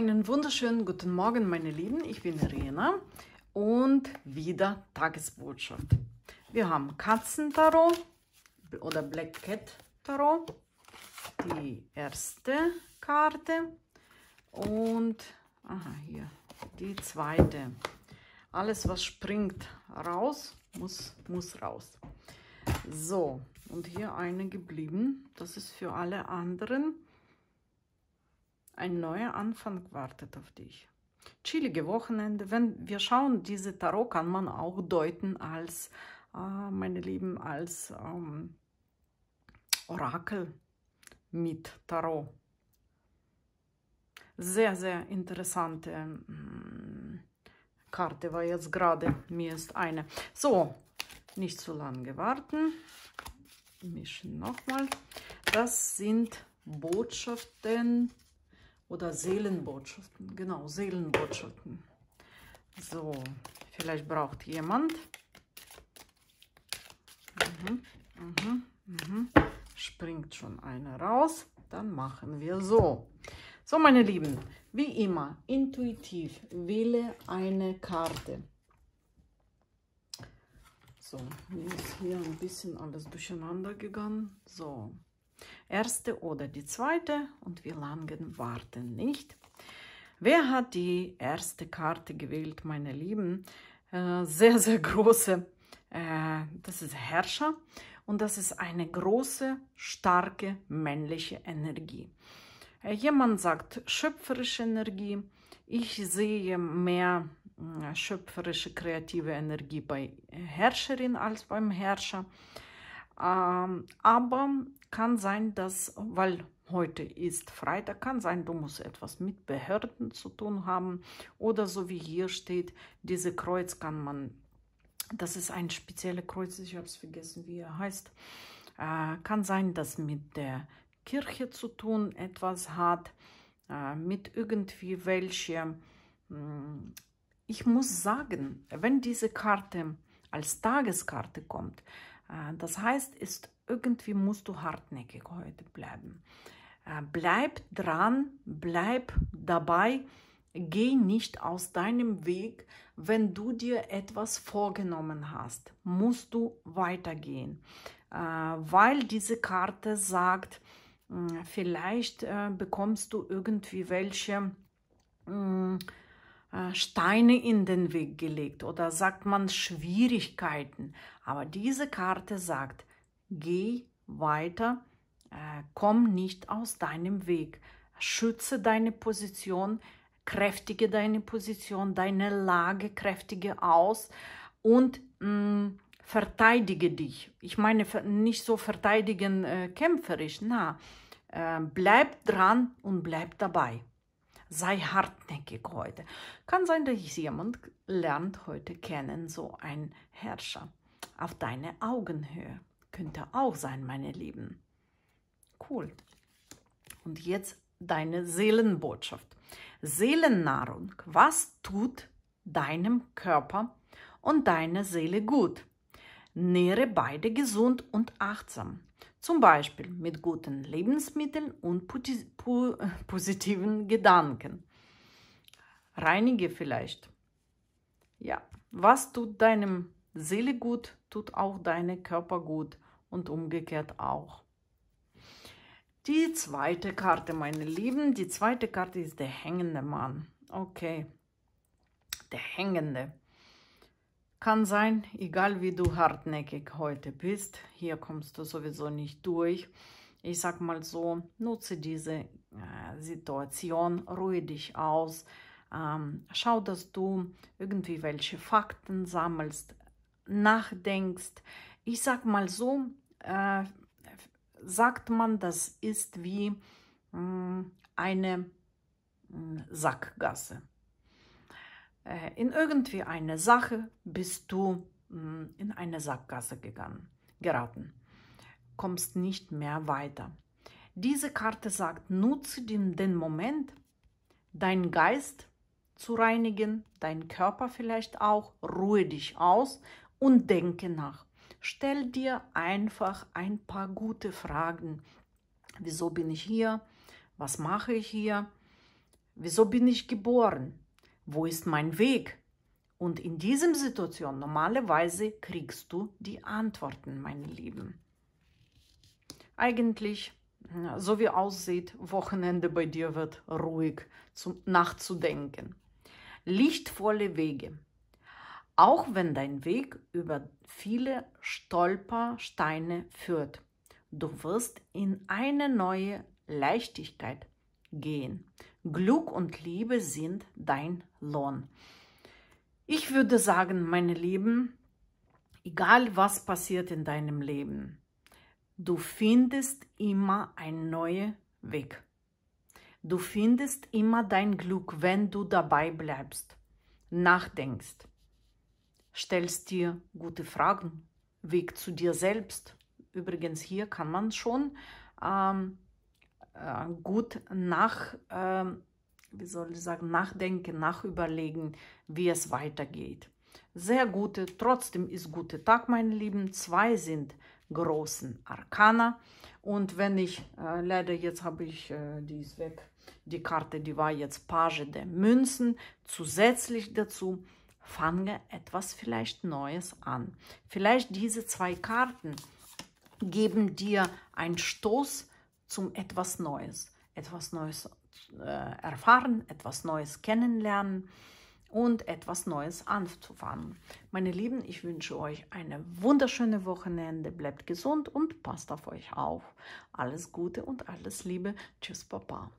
Einen wunderschönen guten Morgen, meine Lieben. Ich bin Irena und wieder Tagesbotschaft. Wir haben Katzen-Tarot oder Black Cat Tarot. Die erste Karte und aha, hier die zweite. Alles, was springt raus, muss, muss raus. So, und hier eine geblieben. Das ist für alle anderen ein neuer Anfang wartet auf dich. Chillige Wochenende. Wenn wir schauen, diese Tarot kann man auch deuten als, äh, meine Lieben, als ähm, Orakel mit Tarot. Sehr, sehr interessante ähm, Karte war jetzt gerade. Mir ist eine. So, nicht zu lange warten. Mischen nochmal. Das sind Botschaften oder Seelenbotschaften, genau, Seelenbotschaften. So, vielleicht braucht jemand. Mhm, mhm, mhm. Springt schon einer raus. Dann machen wir so. So, meine Lieben, wie immer, intuitiv wähle eine Karte. So, mir ist hier ein bisschen alles durcheinander gegangen. So, erste oder die zweite und wie lange warten nicht. Wer hat die erste Karte gewählt, meine Lieben? Äh, sehr, sehr große. Äh, das ist Herrscher und das ist eine große, starke männliche Energie. Äh, jemand sagt schöpferische Energie. Ich sehe mehr hm, schöpferische, kreative Energie bei äh, Herrscherin als beim Herrscher. Ähm, aber kann sein, dass, weil heute ist Freitag, kann sein, du musst etwas mit Behörden zu tun haben. Oder so wie hier steht, diese Kreuz kann man, das ist ein spezielles Kreuz, ich habe es vergessen, wie er heißt. Äh, kann sein, dass mit der Kirche zu tun etwas hat, äh, mit irgendwie welche. Hm, ich muss sagen, wenn diese Karte als Tageskarte kommt, äh, das heißt, ist, irgendwie musst du hartnäckig heute bleiben. Äh, bleib dran, bleib dabei, geh nicht aus deinem Weg, wenn du dir etwas vorgenommen hast, musst du weitergehen, äh, weil diese Karte sagt, hm, vielleicht bekommst du irgendwie welche hm, äh, Steine in den Weg gelegt oder sagt man Schwierigkeiten. Aber diese Karte sagt, geh weiter, äh, komm nicht aus deinem Weg, schütze deine Position, kräftige deine Position, deine Lage kräftige aus und mh, mm, verteidige dich. Ich meine nicht so verteidigen äh, kämpferisch, na, äh, bleib dran und bleib dabei sei hartnäckig heute. Kann sein, dass jemand lernt heute kennen, so ein Herrscher. Auf deine Augenhöhe. Könnte auch sein, meine Lieben. Cool. Und jetzt deine Seelenbotschaft. Seelennahrung. Was tut deinem Körper und deiner Seele gut? Nähre beide gesund und achtsam zum Beispiel mit guten Lebensmitteln und positiven Gedanken. Reinige vielleicht. Ja, was tut deinem Seele gut, tut auch deinem Körper gut und umgekehrt auch. Die zweite Karte, meine Lieben, die zweite Karte ist der hängende Mann. Okay, der hängende. Mann. Kann sein, egal wie du hartnäckig heute bist, hier kommst du sowieso nicht durch. Ich sag mal so, nutze diese äh, Situation, ruhe dich aus, ähm, schau, dass du irgendwie welche Fakten sammelst, nachdenkst. Ich sag mal so, äh, sagt man, das ist wie mh, mm, eine mh, mm, Sackgasse äh, in irgendwie eine Sache bist du mh, mm, in eine Sackgasse gegangen, geraten, kommst nicht mehr weiter. Diese Karte sagt, nutze den, den Moment, deinen Geist zu reinigen, deinen Körper vielleicht auch, ruhe dich aus und denke nach. Stell dir einfach ein paar gute Fragen. Wieso bin ich hier? Was mache ich hier? Wieso bin ich geboren? wo ist mein Weg? Und in diesem Situation normalerweise kriegst du die Antworten, meine Lieben. Eigentlich, so wie aussieht, Wochenende bei dir wird ruhig zum nachzudenken. Lichtvolle Wege. Auch wenn dein Weg über viele Stolpersteine führt, du wirst in eine neue Leichtigkeit gehen. Glück und Liebe sind dein Lohn. Ich würde sagen, meine Lieben, egal was passiert in deinem Leben, du findest immer einen neuen Weg. Du findest immer dein Glück, wenn du dabei bleibst, nachdenkst, stellst dir gute Fragen, Weg zu dir selbst. Übrigens, hier kann man schon ähm, äh, gut nach, äh, wie soll ich sagen, nachdenken, nachüberlegen, wie es weitergeht. Sehr gute, trotzdem ist gute Tag, meine Lieben. Zwei sind großen Arkana. Und wenn ich, äh, leider jetzt habe ich, äh, die ist weg, die Karte, die war jetzt Page der Münzen. Zusätzlich dazu fange etwas vielleicht Neues an. Vielleicht diese zwei Karten geben dir einen Stoß zum etwas Neues. Etwas Neues äh, erfahren, etwas Neues kennenlernen und etwas Neues anzufangen. Meine Lieben, ich wünsche euch eine wunderschöne Wochenende. Bleibt gesund und passt auf euch auf. Alles Gute und alles Liebe. Tschüss, Papa.